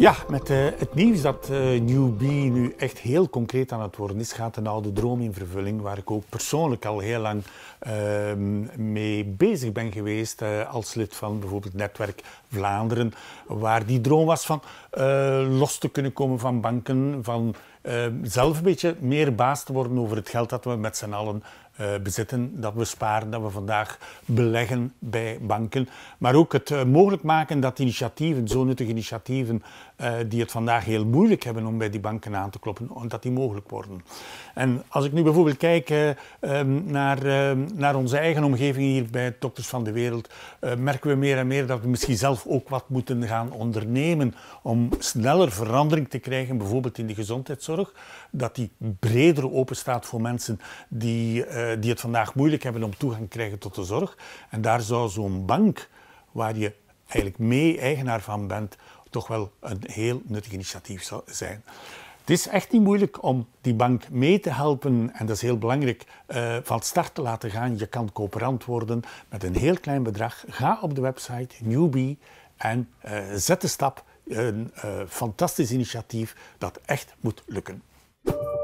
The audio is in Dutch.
Ja, met eh, het nieuws dat uh, nu echt heel concreet aan het worden is, gaat een oude droom in vervulling, waar ik ook persoonlijk al heel lang ehm, mee bezig ben geweest eh, als lid van bijvoorbeeld Netwerk Vlaanderen, waar die droom was van los te kunnen komen van banken, van Ehm, zelf een beetje meer baas te worden over het geld dat we met z'n allen eh, bezitten, dat we sparen, dat we vandaag beleggen bij banken. Maar ook het eh, mogelijk maken dat initiatieven, zo nuttige initiatieven, eh, die het vandaag heel moeilijk hebben om bij die banken aan te kloppen, dat die mogelijk worden. En als ik nu bijvoorbeeld kijk ehm, naar, ehm, naar onze eigen omgeving hier bij Dokters van de Wereld, merken we meer en meer dat we misschien zelf ook wat moeten gaan ondernemen om sneller verandering te krijgen, bijvoorbeeld in de gezondheidszorg dat die breder openstaat voor mensen die, eh, die het vandaag moeilijk hebben om toegang te krijgen tot de zorg. En daar zou zo'n bank, waar je eigenlijk mee eigenaar van bent, toch wel een heel nuttig initiatief zou zijn. Het is echt niet moeilijk om die bank mee te helpen, en dat is heel belangrijk, eh, van start te laten gaan. Je kan coöperant worden met een heel klein bedrag. Ga op de website Newbie en eh, zet de stap een eh, fantastisch initiatief dat echt moet lukken.